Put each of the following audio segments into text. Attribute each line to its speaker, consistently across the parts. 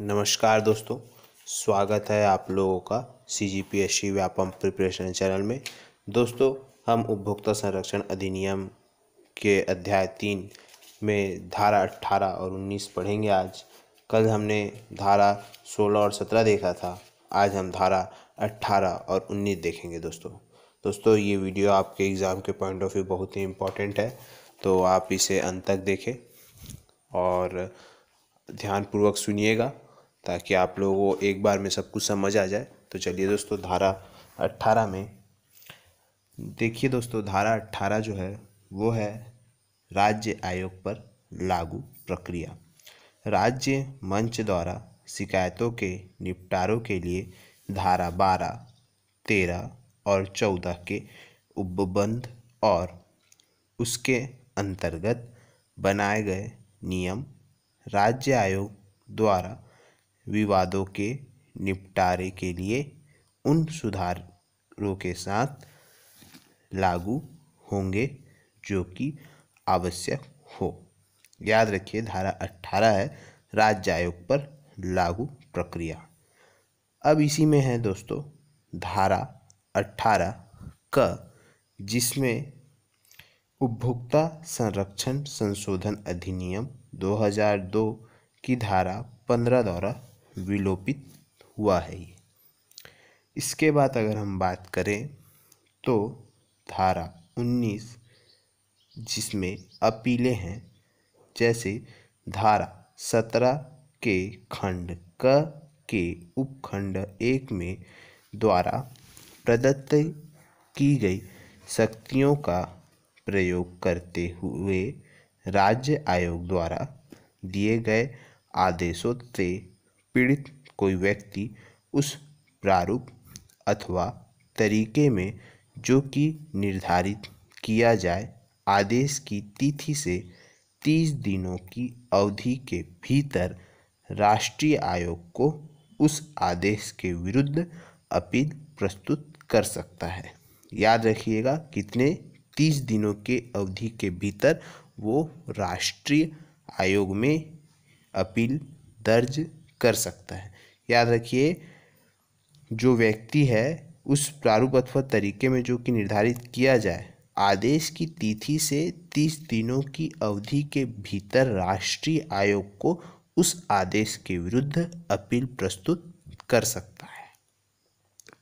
Speaker 1: नमस्कार दोस्तों स्वागत है आप लोगों का C G P S C Vyapam preparation channel में दोस्तों हम उपभोक्ता संरक्षण अधिनियम के अध्याय तीन में धारा अट्ठारह और उन्नीस पढ़ेंगे आज कल हमने धारा सोलह और सत्रह देखा था आज हम धारा अट्ठारह और उन्नीस देखेंगे दोस्तों दोस्तों ये वीडियो आपके एग्ज़ाम के पॉइंट ऑफ व्यू बहुत ही इम्पॉर्टेंट है तो आप इसे अंत तक देखें और ध्यानपूर्वक सुनिएगा ताकि आप लोगों को एक बार में सब कुछ समझ आ जाए तो चलिए दोस्तों धारा अट्ठारह में देखिए दोस्तों धारा अट्ठारह जो है वो है राज्य आयोग पर लागू प्रक्रिया राज्य मंच द्वारा शिकायतों के निपटारों के लिए धारा बारह तेरह और चौदह के उपबंध और उसके अंतर्गत बनाए गए नियम राज्य आयोग द्वारा विवादों के निपटारे के लिए उन सुधारों के साथ लागू होंगे जो कि आवश्यक हो याद रखिए धारा अट्ठारह है राज्य आयोग पर लागू प्रक्रिया अब इसी में है दोस्तों धारा अट्ठारह क जिसमें उपभोक्ता संरक्षण संशोधन अधिनियम 2002 की धारा 15 द्वारा विलोपित हुआ है ये इसके बाद अगर हम बात करें तो धारा 19 जिसमें अपीलें हैं जैसे धारा 17 के खंड क के उपखंड एक में द्वारा प्रदत्त की गई शक्तियों का प्रयोग करते हुए राज्य आयोग द्वारा दिए गए आदेशों से पीड़ित कोई व्यक्ति उस प्रारूप अथवा तरीके में जो कि निर्धारित किया जाए आदेश की तिथि से तीस दिनों की अवधि के भीतर राष्ट्रीय आयोग को उस आदेश के विरुद्ध अपील प्रस्तुत कर सकता है याद रखिएगा कितने तीस दिनों के अवधि के भीतर वो राष्ट्रीय आयोग में अपील दर्ज कर सकता है याद रखिए जो व्यक्ति है उस प्रारूप अथवा तरीके में जो कि निर्धारित किया जाए आदेश की तिथि से तीस दिनों की अवधि के भीतर राष्ट्रीय आयोग को उस आदेश के विरुद्ध अपील प्रस्तुत कर सकता है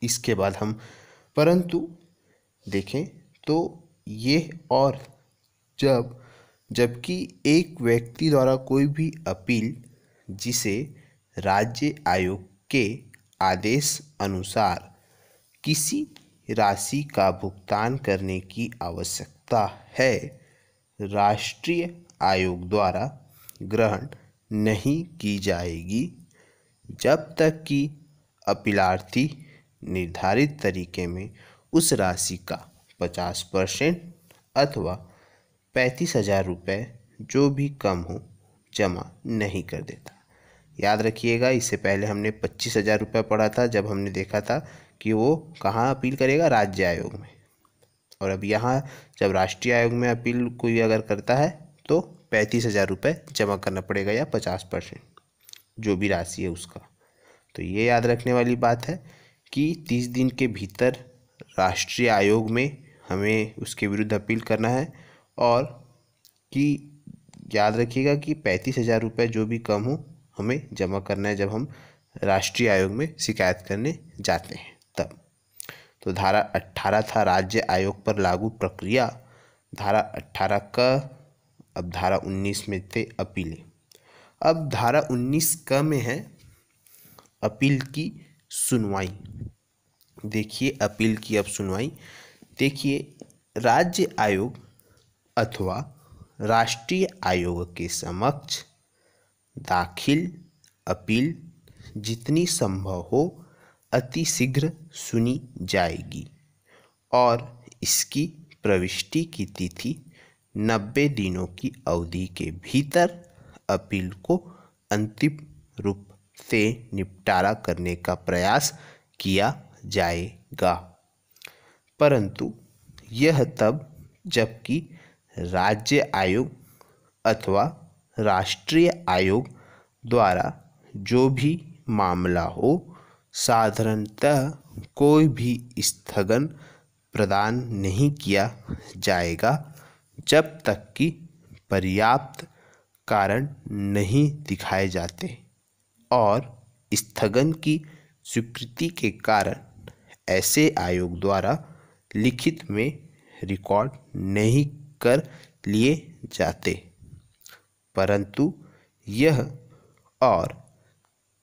Speaker 1: इसके बाद हम परंतु देखें तो ये और जब जबकि एक व्यक्ति द्वारा कोई भी अपील जिसे राज्य आयोग के आदेश अनुसार किसी राशि का भुगतान करने की आवश्यकता है राष्ट्रीय आयोग द्वारा ग्रहण नहीं की जाएगी जब तक कि अपीलार्थी निर्धारित तरीके में उस राशि का पचास परसेंट अथवा पैंतीस हज़ार रुपये जो भी कम हो जमा नहीं कर देता याद रखिएगा इससे पहले हमने पच्चीस हज़ार रुपये पढ़ा था जब हमने देखा था कि वो कहाँ अपील करेगा राज्य आयोग में और अब यहाँ जब राष्ट्रीय आयोग में अपील कोई अगर करता है तो पैंतीस हज़ार रुपये जमा करना पड़ेगा या पचास परसेंट जो भी राशि है उसका तो ये याद रखने वाली बात है कि तीस दिन के भीतर राष्ट्रीय आयोग में हमें उसके विरुद्ध अपील करना है और कि याद रखिएगा कि पैंतीस हज़ार रुपये जो भी कम हो हमें जमा करना है जब हम राष्ट्रीय आयोग में शिकायत करने जाते हैं तब तो धारा अट्ठारह था राज्य आयोग पर लागू प्रक्रिया धारा अट्ठारह का अब धारा उन्नीस में थे अपीलें अब धारा उन्नीस क में है अपील की सुनवाई देखिए अपील की अब सुनवाई देखिए राज्य आयोग अथवा राष्ट्रीय आयोग के समक्ष दाखिल अपील जितनी संभव हो अति शीघ्र सुनी जाएगी और इसकी प्रविष्टि की तिथि नब्बे दिनों की अवधि के भीतर अपील को अंतिम रूप से निपटारा करने का प्रयास किया जाएगा परंतु यह तब जबकि राज्य आयोग अथवा राष्ट्रीय आयोग द्वारा जो भी मामला हो साधारणतः कोई भी स्थगन प्रदान नहीं किया जाएगा जब तक कि पर्याप्त कारण नहीं दिखाए जाते और स्थगन की स्वीकृति के कारण ऐसे आयोग द्वारा लिखित में रिकॉर्ड नहीं कर लिए जाते परंतु यह और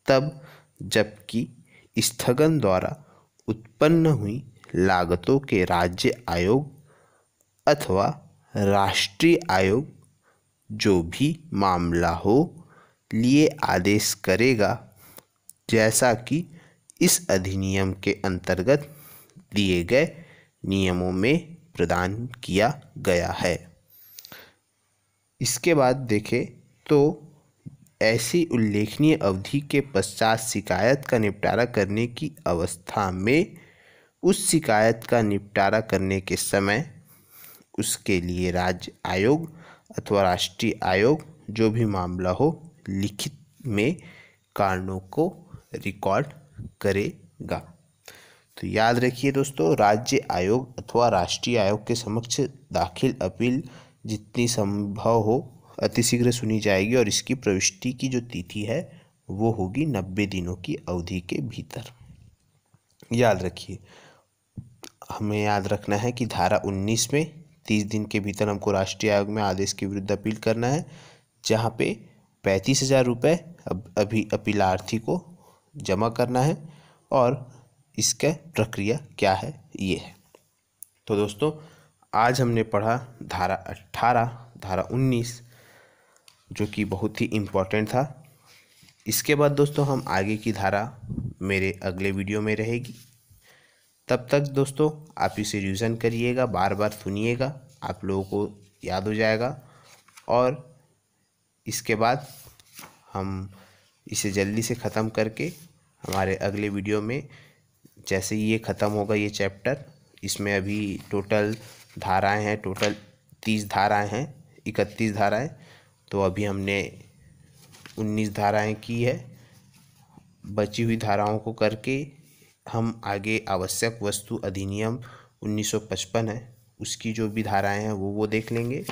Speaker 1: तब जबकि स्थगन द्वारा उत्पन्न हुई लागतों के राज्य आयोग अथवा राष्ट्रीय आयोग जो भी मामला हो लिए आदेश करेगा जैसा कि इस अधिनियम के अंतर्गत दिए गए नियमों में प्रदान किया गया है इसके बाद देखें तो ऐसी उल्लेखनीय अवधि के पश्चात शिकायत का निपटारा करने की अवस्था में उस शिकायत का निपटारा करने के समय उसके लिए राज्य आयोग अथवा राष्ट्रीय आयोग जो भी मामला हो लिखित में कारणों को रिकॉर्ड करेगा तो याद रखिए दोस्तों राज्य आयोग अथवा राष्ट्रीय आयोग के समक्ष दाखिल अपील जितनी संभव हो अतिशीघ्र सुनी जाएगी और इसकी प्रविष्टि की जो तिथि है वो होगी नब्बे दिनों की अवधि के भीतर याद रखिए हमें याद रखना है कि धारा 19 में 30 दिन के भीतर हमको राष्ट्रीय आयोग में आदेश के विरुद्ध अपील करना है जहाँ पे पैंतीस हज़ार रुपये अब अभी अपीलार्थी को जमा करना है और इसका प्रक्रिया क्या है ये है तो दोस्तों आज हमने पढ़ा धारा अट्ठारह धारा उन्नीस जो कि बहुत ही इम्पोर्टेंट था इसके बाद दोस्तों हम आगे की धारा मेरे अगले वीडियो में रहेगी तब तक दोस्तों आप इसे रिविज़न करिएगा बार बार सुनिएगा आप लोगों को याद हो जाएगा और इसके बाद हम इसे जल्दी से ख़त्म करके हमारे अगले वीडियो में जैसे ये ख़त्म होगा ये चैप्टर इसमें अभी टोटल धाराएं हैं टोटल तीस धाराएं हैं इकतीस धाराएं तो अभी हमने उन्नीस धाराएं की है बची हुई धाराओं को करके हम आगे आवश्यक वस्तु अधिनियम 1955 है उसकी जो भी धाराएं हैं वो वो देख लेंगे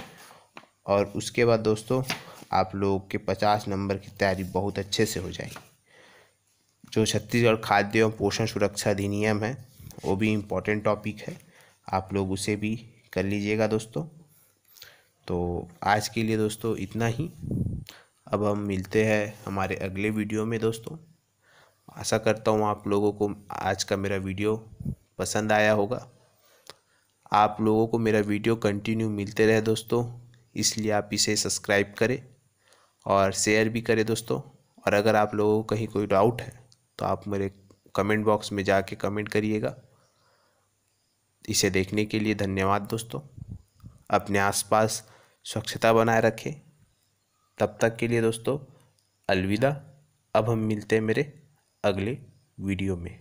Speaker 1: और उसके बाद दोस्तों आप लोग के पचास नंबर की तैयारी बहुत अच्छे से हो जाएगी जो छत्तीसगढ़ खाद्य एवं पोषण सुरक्षा अधिनियम है वो भी इम्पोर्टेंट टॉपिक है आप लोग उसे भी कर लीजिएगा दोस्तों तो आज के लिए दोस्तों इतना ही अब हम मिलते हैं हमारे अगले वीडियो में दोस्तों आशा करता हूँ आप लोगों को आज का मेरा वीडियो पसंद आया होगा आप लोगों को मेरा वीडियो कंटिन्यू मिलते रहे दोस्तों इसलिए आप इसे सब्सक्राइब करें और शेयर भी करें दोस्तों और अगर आप लोगों को कहीं कोई डाउट है तो आप मेरे कमेंट बॉक्स में जाके कमेंट करिएगा इसे देखने के लिए धन्यवाद दोस्तों अपने आसपास स्वच्छता बनाए रखें तब तक के लिए दोस्तों अलविदा अब हम मिलते हैं मेरे अगले वीडियो में